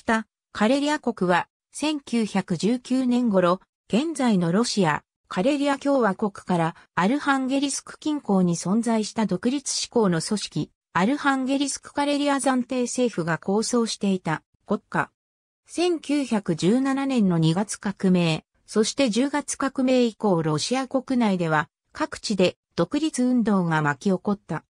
北、カレリア国は、1919年頃、現在のロシア、カレリア共和国からアルハンゲリスク近郊に存在した独立志向の組織、アルハンゲリスクカレリア暫定政府が構想していた国家。1917年の2月革命、そして10月革命以降ロシア国内では各地で独立運動が巻き起こった。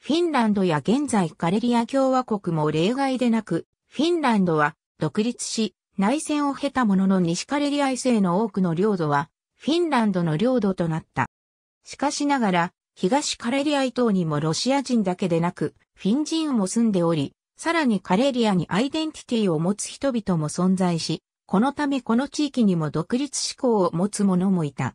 フィンランドや現在カレリア共和国も例外でなく、フィンランドは独立し、内戦を経たものの西カレリア以西の多くの領土は、フィンランドの領土となった。しかしながら、東カレリア以東にもロシア人だけでなく、フィン人も住んでおり、さらにカレリアにアイデンティティを持つ人々も存在し、このためこの地域にも独立志向を持つ者もいた。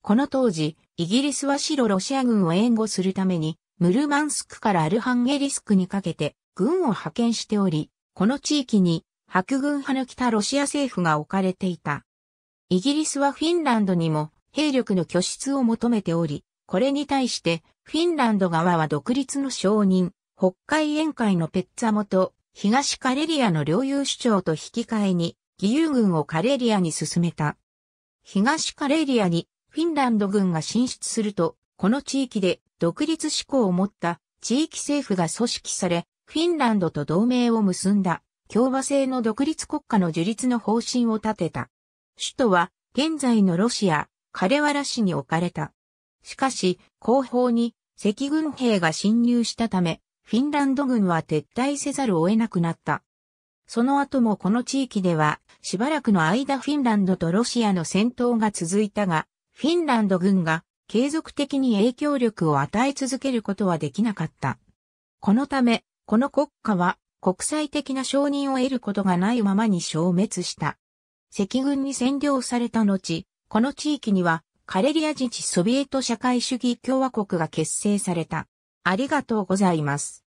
この当時、イギリスは白ロシア軍を援護するために、ムルマンスクからアルハンゲリスクにかけて軍を派遣しており、この地域に白軍派の北ロシア政府が置かれていた。イギリスはフィンランドにも兵力の拠出を求めており、これに対してフィンランド側は独立の承認、北海沿海のペッツァモと東カレリアの領有主張と引き換えに義勇軍をカレリアに進めた。東カレリアにフィンランド軍が進出すると、この地域で独立志向を持った地域政府が組織され、フィンランドと同盟を結んだ共和制の独立国家の樹立の方針を立てた。首都は現在のロシア、カレワラ市に置かれた。しかし、後方に赤軍兵が侵入したため、フィンランド軍は撤退せざるを得なくなった。その後もこの地域では、しばらくの間フィンランドとロシアの戦闘が続いたが、フィンランド軍が継続的に影響力を与え続けることはできなかった。このため、この国家は国際的な承認を得ることがないままに消滅した。赤軍に占領された後、この地域にはカレリア自治ソビエト社会主義共和国が結成された。ありがとうございます。